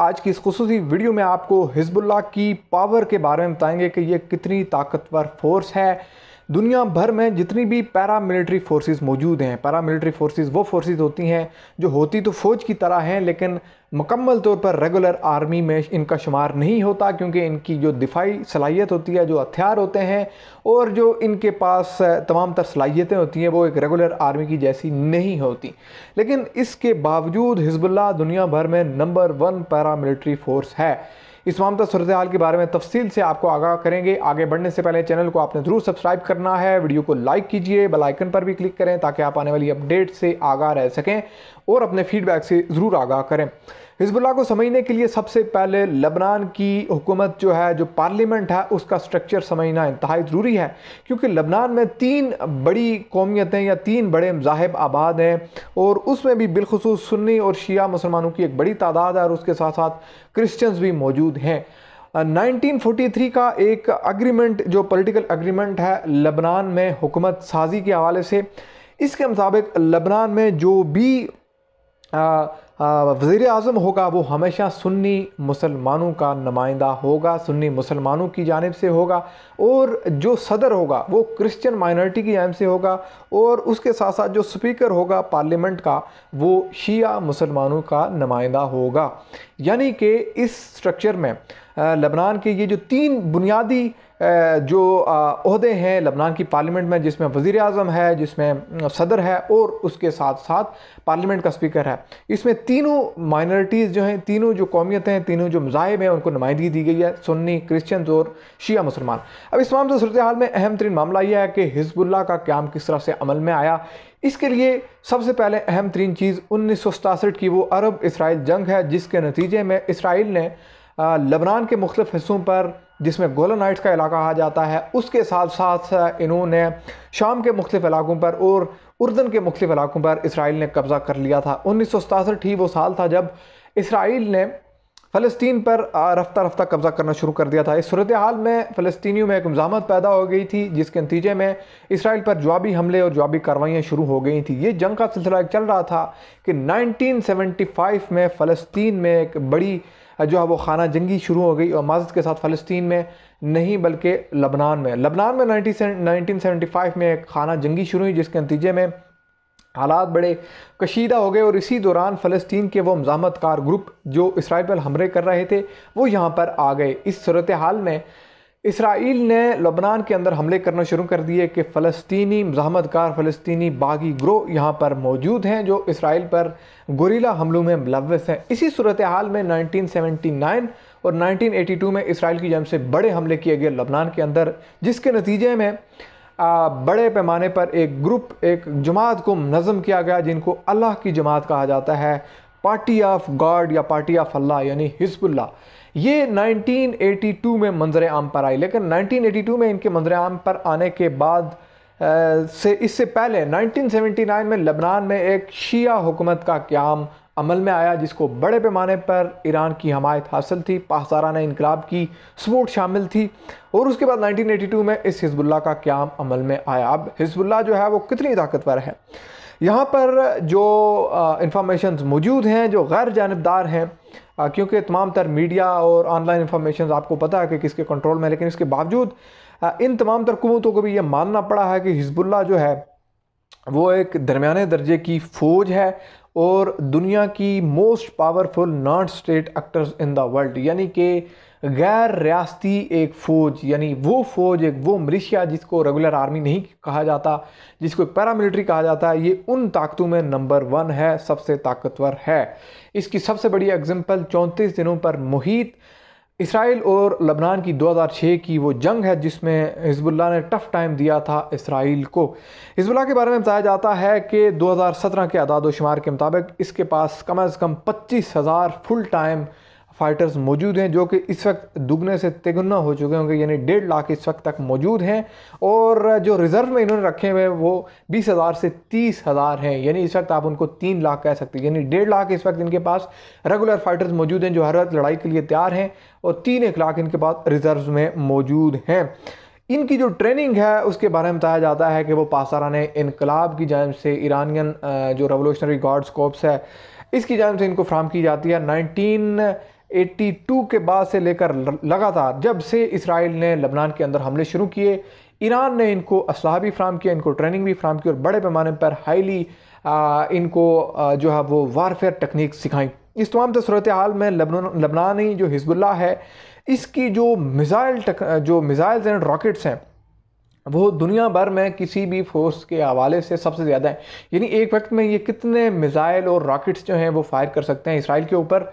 आज की इस खसूस वीडियो में आपको हिजबुल्ला की पावर के बारे में बताएंगे कि यह कितनी ताकतवर फोर्स है दुनिया भर में जितनी भी पैरा मिलिट्री फोर्सेस मौजूद हैं पैरा मिलिट्री फोर्सेस वो फोर्सेस होती हैं जो होती तो फ़ौज की तरह हैं लेकिन मुकम्मल तौर पर रेगुलर आर्मी में इनका शुमार नहीं होता क्योंकि इनकी जो दिफाई सलाहियत होती है जो हथियार होते हैं और जो इनके पास तमाम तर सलाहियतें होती हैं वो एक रेगुलर आर्मी की जैसी नहीं होती लेकिन इसके बावजूद हिजबुल्ला दुनिया भर में नंबर वन पैरामिलिट्री फोर्स है इस मामला सूरत हाल के बारे में तफसील से आपको आगाह करेंगे आगे बढ़ने से पहले चैनल को आपने ज़रूर सब्सक्राइब करना है वीडियो को लाइक कीजिए बेलाइकन पर भी क्लिक करें ताकि आप आने वाली अपडेट से आगाह रह सकें और अपने फीडबैक से ज़रूर आगाह करें हिजबुल्ला को समझने के लिए सबसे पहले लबनान की हुकूमत जो है जो पार्लियामेंट है उसका स्ट्रक्चर समझना इंतहाई ज़रूरी है क्योंकि लबनान में तीन बड़ी कौमियतें या तीन बड़े मजाहब आबाद हैं और उसमें भी बिलखसूस सुन्नी और शिया मुसलमानों की एक बड़ी तादाद है और उसके साथ साथ क्रिश्चियंस भी मौजूद हैं 1943 का एक अग्रीमेंट जो पॉलिटिकल अग्रीमेंट है लबनान में हुकूमत साजी के हवाले से इसके मुताबिक लबनान में जो भी आ, वजीर अजम होगा वो हमेशा सुन्नी मुसलमानों का नुमाइंदा होगा सुन्नी मुसलमानों की जानब से होगा और जो सदर होगा वो क्रिश्चियन माइनॉरिटी की जानब से होगा और उसके साथ साथ जो स्पीकर होगा पार्लियामेंट का वो शिया मुसलमानों का नुमाइंदा होगा यानी कि इस स्ट्रक्चर में लबनान के ये जो तीन बुनियादी जो अहदे हैं लबनान की पार्लियामेंट में जिसमें वज़ी अजम है जिसमें सदर है और उसके साथ साथ पार्लियामेंट का स्पीकर है इसमें तीनों माइनॉरिटीज़ जो हैं तीनों जो कौमियतें हैं तीनों जो मज़ाहब हैं उनको नुमाइंदगी दी गई है सुन्नी क्रिश्चन और शिया मुसलमान अब इस तमाम सूरत हाल में अहम तरीन मामला यह है कि हिजबुल्ला का क्याम किस तरह से अमल में आया इसके लिए सबसे पहले अहम तरीन चीज़ उन्नीस सौ सतासठ की वो अरब इसराइल जंग है जिसके नतीजे में इसराइल ने लबनान के मुख्त हिस्सों पर जिसमें गोलन नाइट्स का इलाका आ जाता है उसके साथ साथ इन्होंने शाम के मुख्त इलाकों पर और उर्दन के मुख्त इलाकों पर इसराइल ने कब्ज़ा कर लिया था उन्नीस सौ सतासठ ही वो साल था जब इसराइल ने फ़लस्तीन पर रफ्ता रफ्ता कब्ज़ा करना शुरू कर दिया था इस सूरत हाल में फ़लस्तियों में एक मजामत पैदा हो गई थी जिसके नतीजे में इसराइल पर जवाबी हमले और जवाबी कार्रवाइयाँ शुरू हो गई थी ये जंग का सिलसिला चल रहा था कि नाइनटीन सेवेंटी फाइव में फ़लस्तीन में एक बड़ी जो है वो खाना जंगी शुरू हो गई और माजद के साथ फ़लस्तीन में नहीं बल्कि लबनान में लबनान में नाइनटीन सेवेंटी फाइव में खाना जंगी शुरू हुई जिसके नतीजे में हालात बड़े कशीदा हो गए और इसी दौरान फ़लस्तीन के वो मजामत कार ग्रुप जो इसराइल पर हमले कर रहे थे वो यहाँ पर आ गए इस सूरत हाल में इसराइल ने लबनान के अंदर हमले करना शुरू कर दिए कि फ़लस्तीनी मजामतकार फ़लस्तनी बागी ग्रोह यहाँ पर मौजूद हैं जो इसराइल पर गुरीला हमलों में मुलवस हैं इसी सूरत हाल में 1979 और 1982 में इसराइल की जम से बड़े हमले किए गए लबनान के अंदर जिसके नतीजे में आ, बड़े पैमाने पर एक ग्रुप एक जमात को नज़म किया गया जिनको अल्लाह की जमात कहा जाता है पार्टी ऑफ गॉड या पार्टी ऑफ अल्लाह यानी हिजबुल्ला ये 1982 में मंजर आम पर आई लेकिन 1982 में इनके मंजर आम पर आने के बाद आ, से इससे पहले 1979 में लबनान में एक शिया हुकूमत का क्याम अमल में आया जिसको बड़े पैमाने पर ईरान की हमायत हासिल थी पासाराना इनकलाब की सपोर्ट शामिल थी और उसके बाद 1982 में इस हिजबुल्ला का क्याम अमल में आया अब हिजबुल्ला जो है वो कितनी ताकतवर है यहाँ पर जो इंफॉर्मेशन मौजूद हैं जो गैर जानबदार हैं क्योंकि तमाम तर मीडिया और ऑनलाइन इंफॉर्मेशन आपको पता है कि किसके कंट्रोल में लेकिन इसके बावजूद इन तमाम तर को भी ये मानना पड़ा है कि हिजबुल्ला जो है वो एक दरमिया दर्जे की फ़ौज है और दुनिया की most powerful non state actors in the world यानी कि गैर रियाती एक फ़ौज यानी वो फ़ौज एक वो मलिशिया जिसको रेगुलर आर्मी नहीं कहा जाता जिसको पैरामिलिट्री कहा जाता है ये उन ताकतों में नंबर वन है सबसे ताकतवर है इसकी सबसे बड़ी एग्जांपल 34 दिनों पर मुहित इसराइल और लबनान की 2006 की वो जंग है जिसमें हिजबुल्ला ने टफ़ टाइम दिया था इसराइल को हिजबुल्ला के बारे में बताया जाता है कि 2017 के आदाद शुमार के मुताबिक इसके पास कम अज़ कम पच्चीस हज़ार फुल टाइम फाइटर्स मौजूद हैं जो कि इस वक्त दुगने से तिगुना हो चुके होंगे यानी डेढ़ लाख इस वक्त तक मौजूद हैं और जो रिज़र्व में इन्होंने रखे हुए हैं वो बीस हज़ार से तीस हज़ार हैं यानी इस वक्त आप उनको तीन लाख कह सकते हैं यानी डेढ़ लाख इस वक्त इनके पास रेगुलर फाइटर्स मौजूद हैं जो हर वक्त लड़ाई के लिए तैयार हैं और तीन एक लाख इनके पास रिज़र्व में मौजूद हैं इनकी जो ट्रेनिंग है उसके बारे में बताया जाता है कि वो पासारान इनकलाब की जानब से ईरानियन जो रेवोल्यूशनरी गार्ड्स कॉप्स है इसकी जानब से इनको फ्राहम की जाती है नाइनटीन 82 के बाद से लेकर लगातार जब से इसराइल ने लबनान के अंदर हमले शुरू किए ईरान ने इनको असलाह भी फ्राहम किया इनको ट्रेनिंग भी फ्राहम की और बड़े पैमाने पर हाईली इनको जो है वो वारफेयर टेक्निक सिखाई इस तमाम तो सूरत हाल में लबनानी जो हिजबुल्ला है इसकी जो मिज़ाइल जो मिज़ाइल्स एंड रॉकेट्स हैं वो दुनिया भर में किसी भी फोर्स के हवाले से सबसे ज़्यादा है यानी एक वक्त में ये कितने मिज़ाइल और रॉकेट्स जो हैं वो फायर कर सकते हैं इसराइल के ऊपर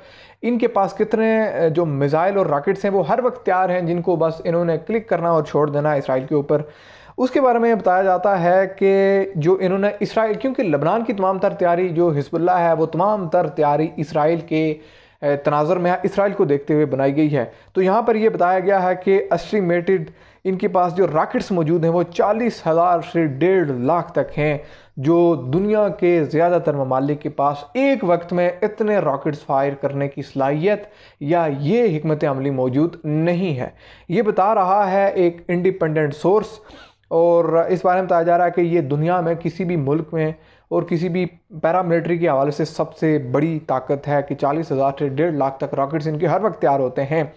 इनके पास कितने जो मिज़ाइल और रॉकेट्स हैं वो हर वक्त तैयार हैं जिनको बस इन्होंने क्लिक करना और छोड़ देना इसराइल के ऊपर उसके बारे में बताया जाता है कि जो इन्होंने इसराइल क्योंकि लबनान की तमाम तर तैयारी जो हिजबुल्ला है वो तमाम तर तैयारी इसराइल के तनाजर में इसराइल को देखते हुए बनाई गई है तो यहाँ पर यह बताया गया है कि एस्टिमेटेड इनके पास जो रॉकेट्स मौजूद हैं वो चालीस हज़ार से डेढ़ लाख तक हैं जो दुनिया के ज़्यादातर ममालिक के पास एक वक्त में इतने रॉकेट्स फायर करने की सलाहियत या ये हमत अमली मौजूद नहीं है ये बता रहा है एक इंडिपेंडेंट सोर्स और इस बारे में बताया जा रहा है कि ये दुनिया में किसी भी मुल्क में और किसी भी पैरामिलिट्री के हवाले से सबसे बड़ी ताकत है कि चालीस हज़ार से डेढ़ लाख तक रॉकेट्स इनके हर वक्त तैयार होते हैं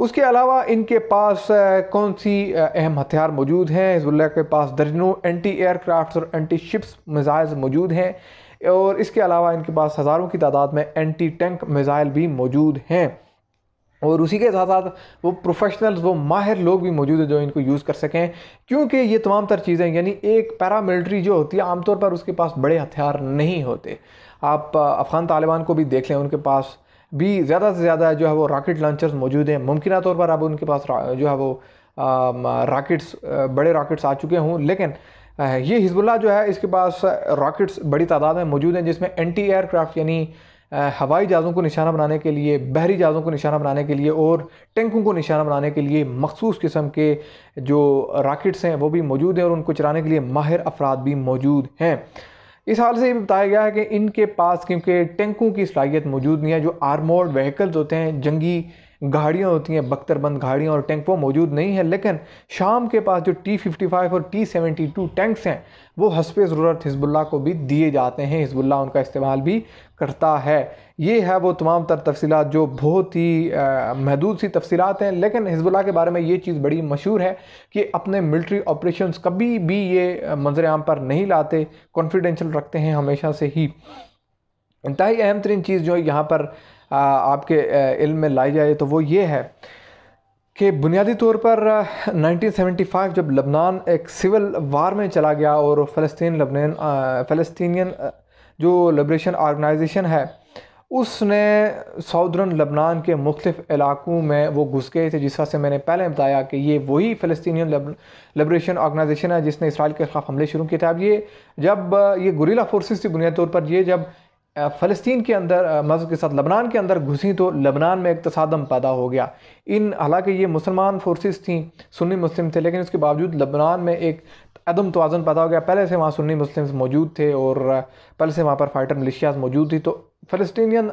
उसके अलावा इनके पास कौन सी अहम हथियार मौजूद हैं हिजबुल्ला के पास दर्जनों एंटी एयरक्राफ्ट और एंटी शिप्स मिज़ाइल मौजूद हैं और इसके अलावा इनके पास हज़ारों की तादाद में एंटी टैंक मिज़ाइल भी मौजूद हैं और उसी के साथ साथ वो प्रोफेशनल्स वो माहिर लोग भी मौजूद हैं जो इनको यूज़ कर सकें क्योंकि ये तमाम तर चीज़ें यानी एक पैरामिलिट्री जो होती है आमतौर पर उसके पास बड़े हथियार नहीं होते आप अफ़गान तालिबान को भी देख लें उनके पास भी ज़्यादा से ज़्यादा जो है वो रॉकेट लॉन्चर्स मौजूद हैं मुमकिन तौर पर अब उनके पास जो है वो रॉकेट्स बड़े रॉकेट्स आ चुके हों लेकिन ये हिजबुल्ला जो है इसके पास रॉकेट्स बड़ी तादाद में मौजूद हैं जिसमें एंटी एयरक्राफ्ट यानी हवाई जहाज़ों को निशाना बनाने के लिए बहरी जहाज़ों को निशाना बनाने के लिए और टैंकों को निशाना बनाने के लिए मखसूस किस्म के जो रॉकेट्स हैं वो भी मौजूद हैं और उनको चलाने के लिए माहिर अफराद भी मौजूद हैं इस हाल से ये बताया गया है कि इनके पास क्योंकि टैंकों की सलाहियत मौजूद नहीं है जो आर्मोर्ड व्हीकल्स होते हैं जंगी गाड़ियाँ होती हैं बख्तरबंद गाड़ियाँ और टैंक वो मौजूद नहीं है लेकिन शाम के पास जो टी फिफ्टी फाइव और टी सेवेंटी टू टैंक्स हैं वो हसब ज़रूरत हिजबुल्ला को भी दिए जाते हैं हिजबुल्ला उनका इस्तेमाल भी करता है ये है वो तमाम तर तफसीत जो बहुत ही महदूद सी तफसीत हैं लेकिन हिजबुल्ला के बारे में ये चीज़ बड़ी मशहूर है कि अपने मिल्ट्री ऑपरेशन कभी भी ये मंजर आम पर नहीं लाते कॉन्फिडेंशल रखते हैं हमेशा से ही इंतहाई अहम तरीन चीज़ जो यहाँ पर आपके इल्म में लाई जाए तो वो ये है कि बुनियादी तौर पर 1975 जब लबनान एक सिविल वार में चला गया और फ़लस्तीन लबनान फ़लस्तीनियन जो लिब्रेशन आर्गनाइजेशन है उसने सऊदर्न लबनान के मुख्तफ इलाकों में वो घुस गए थे जिस तरह से मैंने पहले बताया कि ये वही फ़लस्तीनियन लिब्रेशन आर्गनाइजेशन है जिसने इसराइल के खिलाफ हमले शुरू किए थे अब ये जब ये गुरीला फोर्सेस थी बुनियादी तौर पर ये जब फ़लस्तीन के अंदर मस्जिद के साथ लबनान के अंदर घुसी तो लबनान में एक तसादम पैदा हो गया इन हालांकि ये मुसलमान फोर्सेस थी सुन्नी मुस्लिम थे लेकिन उसके बावजूद लबनान में एक अदम तोज़न पैदा हो गया पहले से वहाँ सुन्नी मुस्लिम्स मौजूद थे और पहले से वहाँ पर फाइटर मिलिशियाज मौजूद थी तो फ़लस्तीनियन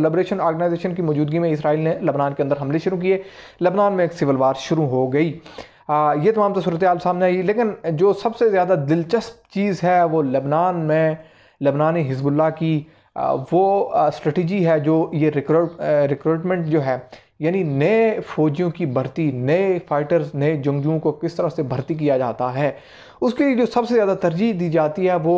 लबरेशन ऑर्गनाइजेशन की मौजूदगी में इसराइल ने लबनान के अंदर हमले शुरू किए लबनान में एक सिविल वार शुरू हो गई आ, ये तमाम तो सूरत सामने आई लेकिन जो सबसे ज़्यादा दिलचस्प चीज़ है वो लबनान में लबनान हिजबुल्ला की वो स्ट्रेटजी है जो ये रिक्रूटमेंट जो है यानी नए फौजियों की भर्ती नए फाइटर्स नए जंगजुओं को किस तरह से भर्ती किया जाता है उसके लिए जो सबसे ज़्यादा तरजीह दी जाती है वो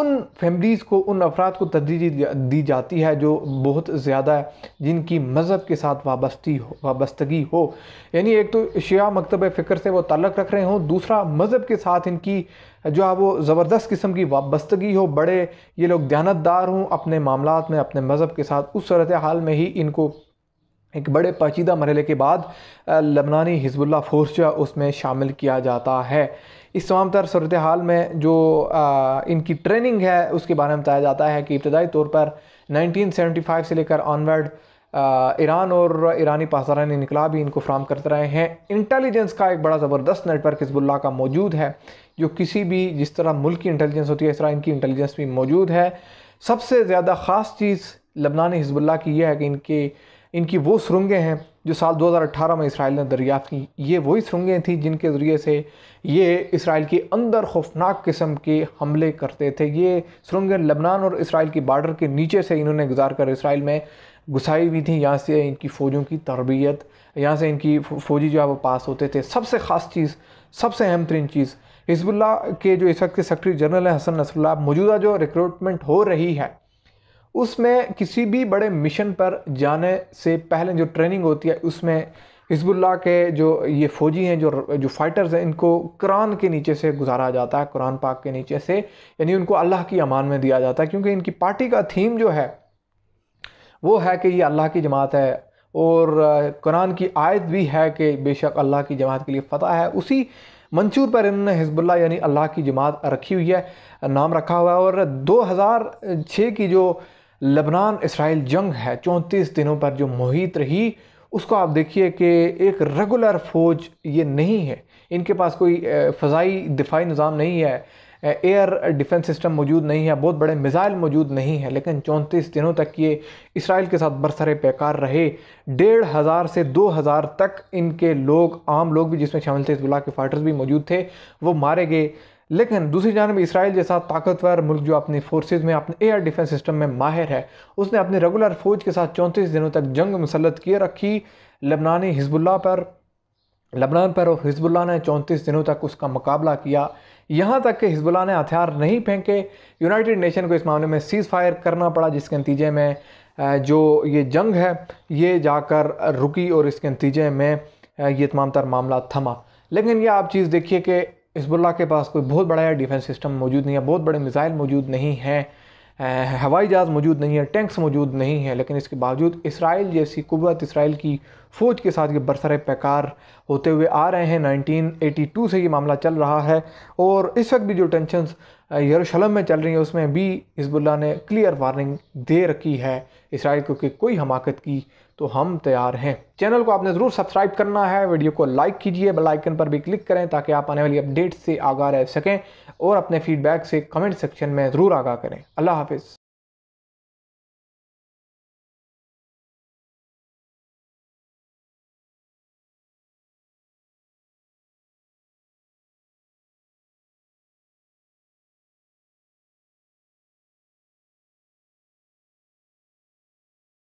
उन फैमिलीज़ को उन अफराद को तरजीह दी जाती है जो बहुत ज़्यादा जिनकी मज़हब के साथ वाबस्ती हो वाबस्तगी हो यानी एक तो शिया मकतब फ़िक्र से वो तल्लक रख रहे हों दूसरा मज़हब के साथ इनकी जो है वो ज़बरदस्त किस्म की वाबस्तगी हो बड़े ये लोग दयानतदार हों अपने मामला में अपने मज़हब के साथ उस सूरत हाल में ही इनको एक बड़े पचीदा मरल के बाद लबनानी हिजबुल्ला फोर्स जो उसमें शामिल किया जाता है इस तमाम तर सूरत हाल में जो आ, इनकी ट्रेनिंग है उसके बारे में बताया जाता है कि इब्तदाई तौर पर 1975 से लेकर ऑनवर्ड ईरान और ईरानी पासदारान इनकलाब भी इनको फ्राहम करते रहे हैं इंटेलिजेंस का एक बड़ा ज़बरदस्त नेटवर्क हिजबुल्ला का मौजूद है जो किसी भी जिस तरह मुल्क की इंटेलिजेंस होती है इस तरह इनकी इंटेलिजेंस भी मौजूद है सबसे ज़्यादा ख़ास चीज़ लबनानी हिजबुल्ला की यह है कि इनकी इनकी वो सुरंगें हैं जो साल 2018 में इसराइल ने दरियाफ़ की ये वही सुरंगें थी जिनके ज़रिए से ये इसराइल के अंदर खौफनाक किस्म के हमले करते थे ये सुरंगें लबनान और इसराइल की बार्डर के नीचे से इन्होंने गुजार कर इसराइल में घुसाई हुई थी यहाँ से इनकी फ़ौजों की तरबियत यहाँ से इनकी फ़ौजी जो है वो पास होते थे सबसे ख़ास चीज़ सबसे अहम तरीन चीज़ हिजबुल्ला के जो इस वक्त के सेक्रटरी जनरल हैं हसन नसरुल्ला मौजूदा जो रिक्रूटमेंट हो रही है उसमें किसी भी बड़े मिशन पर जाने से पहले जो ट्रेनिंग होती है उसमें हिजबुल्ला के जो ये फ़ौजी हैं जो जो फ़ाइटर्स हैं इनको कुरान के नीचे से गुजारा जाता है कुरान पाक के नीचे से यानी उनको अल्लाह की अमान में दिया जाता है क्योंकि इनकी पार्टी का थीम जो है वो है कि ये अल्लाह की जमात है और कुरान की आयत भी है कि बेशक अल्लाह की जमात के लिए फ़तह है उसी मंचूर पर इन्होंने हिजबुल्ला यानी अल्लाह की जमात रखी हुई है नाम रखा हुआ है और 2006 की जो लबनान इसराइल जंग है चौंतीस दिनों पर जो मुहित रही उसको आप देखिए कि एक रेगुलर फ़ौज ये नहीं है इनके पास कोई फ़जाई दिफाई निज़ाम नहीं है एयर डिफेंस सिस्टम मौजूद नहीं है बहुत बड़े मिज़ाइल मौजूद नहीं है लेकिन चौंतीस दिनों तक ये इसराइल के साथ बरसर पेकार रहे डेढ़ हज़ार से दो हज़ार तक इनके लोग आम लोग भी जिसमें शामिल थे इस के फाइटर्स भी मौजूद थे वो मारे गए लेकिन दूसरी जानब इसराइल जैसा ताकतवर मुल्क जो अपनी फोर्सेज में अपने एयर डिफेंस सिस्टम में माहिर है उसने अपने रेगुलर फौज के साथ चौंतीस दिनों तक जंग मुसलत किए रखी लबनानी हिजबुल्ला पर लबनान पर और हिजबुल्ला ने चौंतीस दिनों तक उसका मुकाबला किया यहाँ तक कि हिजबुल्ला ने हथियार नहीं फेंके यूनाइटेड नेशन को इस मामले में सीज़ फायर करना पड़ा जिसके नतीजे में जो ये जंग है ये जाकर रुकी और इसके नतीजे में ये तमाम तर मामला थमा लेकिन ये आप चीज़ देखिए कि हिजबुल्ला के पास कोई बहुत बड़ा डिफेंस सिस्टम मौजूद नहीं है बहुत बड़े मिसाइल मौजूद नहीं हैं हवाई जहाज़ मौजूद नहीं है टैंक्स मौजूद नहीं है लेकिन इसके बावजूद इसराइल जैसी कुत इसराइल की फ़ौज के साथ ये बरसर पैकार होते हुए आ रहे हैं 1982 से ये मामला चल रहा है और इस वक्त भी जो टेंशन यरूशलम में चल रही है उसमें भी हिजबुल्ला ने क्लियर वार्निंग दे रखी है इसराइल को कि कोई हमाकत की तो हम तैयार हैं चैनल को आपने ज़रूर सब्सक्राइब करना है वीडियो को लाइक कीजिए बेल आइकन पर भी क्लिक करें ताकि आप आने वाली अपडेट से आगाह रह सकें और अपने फीडबैक से कमेंट सेक्शन में ज़रूर आगाह करें अल्लाह हाफिज़